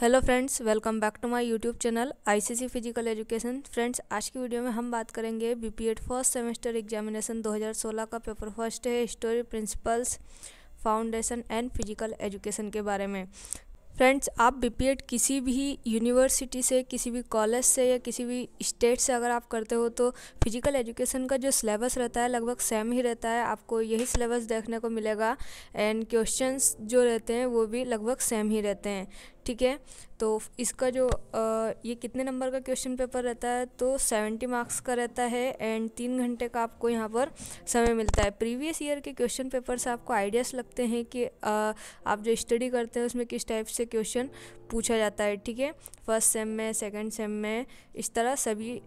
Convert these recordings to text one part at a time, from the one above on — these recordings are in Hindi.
hello friends welcome back to my YouTube channel ICC physical education friends आज की वीडियो में हम बात करेंगे बीपीएड फर्स्ट सेमेस्टर एग्जामिनेशन 2016 का पेपर फर्स्ट है history principles foundation and physical education के बारे में फ्रेंड्स आप बीपीएड किसी भी यूनिवर्सिटी से किसी भी कॉलेज से या किसी भी स्टेट से अगर आप करते हो तो फिजिकल एजुकेशन का जो सिलेबस रहता है लगभग सेम ही रहता है आपको यही सिलेबस देखने को मिलेगा एंड क्वेश्चंस जो रहते हैं वो भी लगभग सेम ही रहते हैं ठीक है तो इसका जो आ, ये कितने नंबर का क्वेश्चन पेपर रहता है तो सेवेंटी मार्क्स का रहता है एंड तीन घंटे का आपको यहाँ पर समय मिलता है प्रीवियस ईयर के क्वेश्चन पेपर से आपको आइडियाज़ लगते हैं कि आ, आप जो स्टडी करते हैं उसमें किस टाइप से क्वेश्चन पूछा जाता है ठीक है फर्स्ट सेम में सेकेंड सेम में इस तरह सभी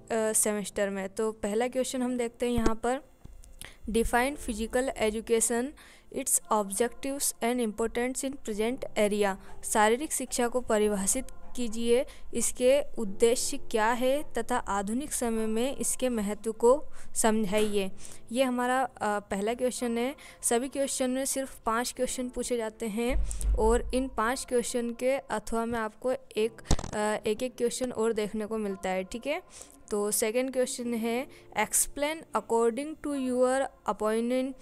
सेमेस्टर में तो पहला क्वेश्चन हम देखते हैं यहाँ पर defined physical education its objectives and importance in present area शारीरिक शिक्षा को परिभाषित कीजिए इसके उद्देश्य क्या है तथा आधुनिक समय में इसके महत्व को समझाइए ये हमारा पहला क्वेश्चन है सभी क्वेश्चन में सिर्फ पांच क्वेश्चन पूछे जाते हैं और इन पांच क्वेश्चन के अथवा में आपको एक एक एक क्वेश्चन और देखने को मिलता है ठीक है तो सेकंड क्वेश्चन है explain according to your appointment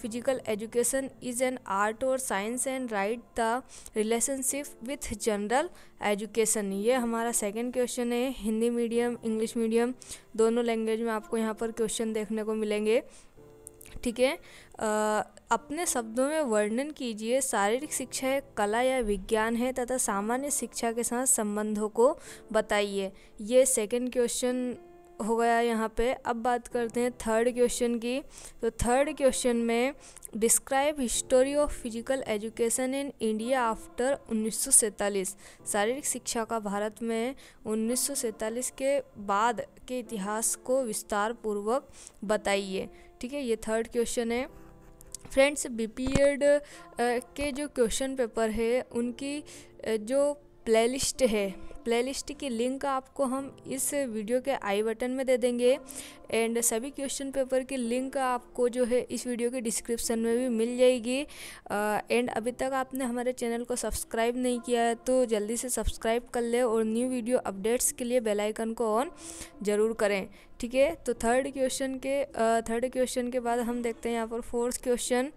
physical education is an art और science and write the relationship with general education ये हमारा सेकंड क्वेश्चन है हिंदी मीडियम इंग्लिश मीडियम दोनों लैंग्वेज में आपको यहाँ पर क्वेश्चन देखने को मिलेंगे ठीक है अपने शब्दों में वर्णन कीजिए शारीरिक शिक्षा एक कला या विज्ञान है तथा सामान्य शिक्षा के साथ संबंधों को बताइए ये सेकंड क्वेश्चन हो गया यहाँ पे अब बात करते हैं थर्ड क्वेश्चन की तो थर्ड क्वेश्चन में describe history of physical education in India after 1947 शारीरिक शिक्षा का भारत में 1947 के बाद के इतिहास को विस्तार पूर्वक बताइए ठीक है ये थर्ड क्वेश्चन है फ्रेंड्स बी के जो क्वेश्चन पेपर है उनकी जो प्लेलिस्ट है प्लेलिस्ट की लिंक आपको हम इस वीडियो के आई बटन में दे देंगे एंड सभी क्वेश्चन पेपर की लिंक आपको जो है इस वीडियो के डिस्क्रिप्शन में भी मिल जाएगी एंड अभी तक आपने हमारे चैनल को सब्सक्राइब नहीं किया है तो जल्दी से सब्सक्राइब कर ले और न्यू वीडियो अपडेट्स के लिए बेल आइकन को ऑन ज़रूर करें ठीक है तो थर्ड क्वेश्चन के थर्ड क्वेश्चन के बाद हम देखते हैं यहाँ पर फोर्थ क्वेश्चन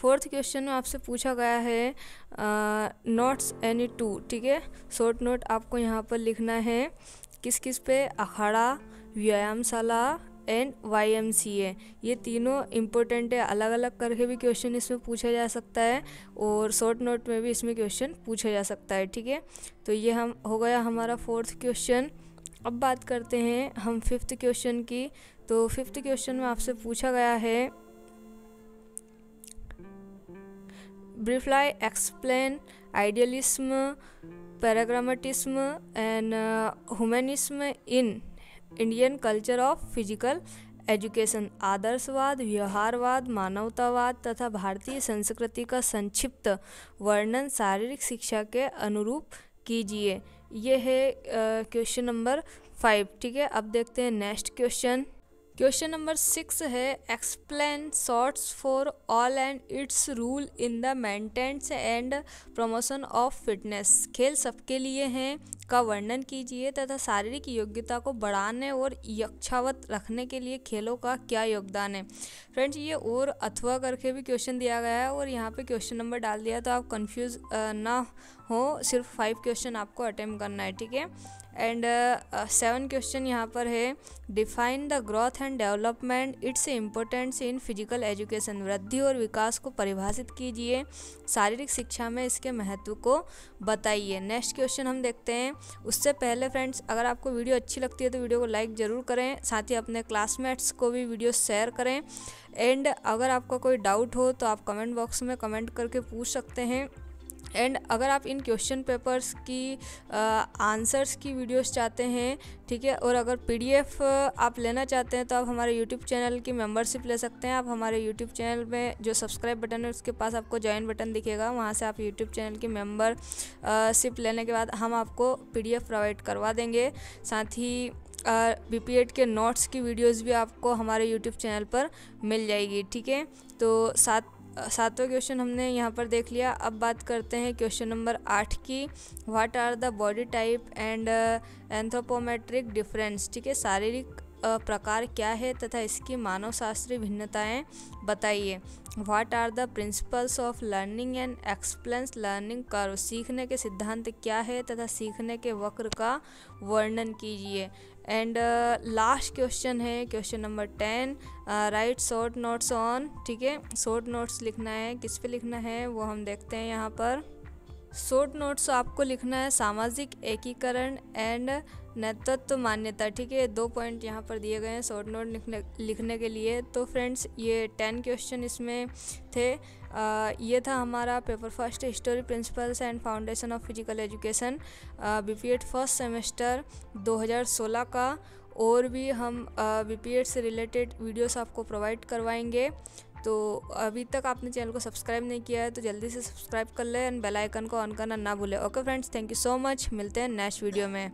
फोर्थ क्वेश्चन में आपसे पूछा गया है नोट्स एनी टू ठीक है शॉर्ट नोट आपको यहाँ पर लिखना है किस किस पे अखाड़ा व्यायामशाला and Y M C A ये तीनों इम्पोर्टेंट है अलग अलग करके भी क्वेश्चन इसमें पूछा जा सकता है और शॉर्ट नोट में भी इसमें क्वेश्चन पूछा जा सकता है ठीक है तो ये हम हो गया हमारा फोर्थ क्वेश्चन अब बात करते हैं हम फिफ्थ क्वेश्चन की तो फिफ्थ क्वेश्चन में आपसे पूछा गया है briefly explain idealism, paragramatism, and uh, humanism in Indian culture of physical education आदर्शवाद व्यवहारवाद मानवतावाद तथा भारतीय संस्कृति का संक्षिप्त वर्णन शारीरिक शिक्षा के अनुरूप कीजिए यह है क्वेश्चन नंबर फाइव ठीक है अब देखते हैं next question question number six है explain shorts for all and its rule in the maintenance and promotion of fitness खेल सबके लिए हैं का वर्णन कीजिए तथा शारीरिक योग्यता को बढ़ाने और यक्षावत रखने के लिए खेलों का क्या योगदान है फ्रेंड्स ये और अथवा करके भी क्वेश्चन दिया गया है और यहाँ पे क्वेश्चन नंबर डाल दिया तो आप कंफ्यूज ना हो सिर्फ फाइव क्वेश्चन आपको अटेम्प्ट करना है ठीक है एंड सेवन क्वेश्चन यहाँ पर है define the growth and development its importance in physical education वृद्धि और विकास को परिभाषित कीजिए शारीरिक शिक्षा में इसके महत्व को बताइए नेक्स्ट क्वेश्चन हम देखते हैं उससे पहले फ्रेंड्स अगर आपको वीडियो अच्छी लगती है तो वीडियो को लाइक ज़रूर करें साथ ही अपने क्लासमेट्स को भी वीडियो शेयर करें एंड अगर आपका कोई डाउट हो तो आप कमेंट बॉक्स में कमेंट करके पूछ सकते हैं एंड अगर आप इन क्वेश्चन पेपर्स की आंसर्स की वीडियोस चाहते हैं ठीक है और अगर पीडीएफ आप लेना चाहते हैं तो आप हमारे यूट्यूब चैनल की मेंबरशिप ले सकते हैं आप हमारे यूट्यूब चैनल में जो सब्सक्राइब बटन है उसके पास आपको ज्वाइन बटन दिखेगा वहाँ से आप यूट्यूब चैनल की मेंबरशिप लेने के बाद हम आपको पी प्रोवाइड करवा देंगे साथ ही बी पी एड के नोट्स की वीडियोज़ भी आपको हमारे यूट्यूब चैनल पर मिल जाएगी ठीक है तो साथ सातवें क्वेश्चन हमने यहाँ पर देख लिया अब बात करते हैं क्वेश्चन नंबर आठ की what are the body type and anthropometric difference ठीक है शारीरिक प्रकार क्या है तथा इसकी मानव शास्त्रीय भिन्नताएं बताइए what are the principles of learning and explains learning curve सीखने के सिद्धांत क्या है तथा सीखने के वक्र का वर्णन कीजिए एंड लास्ट क्वेश्चन है question number ten write short notes on ठीक है शॉर्ट नोट्स लिखना है किस पे लिखना है वो हम देखते हैं यहाँ पर शॉर्ट नोट्स तो आपको लिखना है सामाजिक एकीकरण एंड नेतृत्व मान्यता ठीक है दो पॉइंट यहाँ पर दिए गए हैं शॉर्ट नोट लिखने लिखने के लिए तो फ्रेंड्स ये टेन क्वेश्चन इसमें थे आ, ये था हमारा paper first history principles and foundation of physical education B P Ed first semester 2016 का और भी हम बी पी एड से रिलेटेड वीडियोस आपको प्रोवाइड करवाएंगे तो अभी तक आपने चैनल को सब्सक्राइब नहीं किया है तो जल्दी से सब्सक्राइब कर लें एंड बेल आइकन को ऑन करना ना भूलें okay friends thank you so much मिलते हैं नेक्स्ट वीडियो में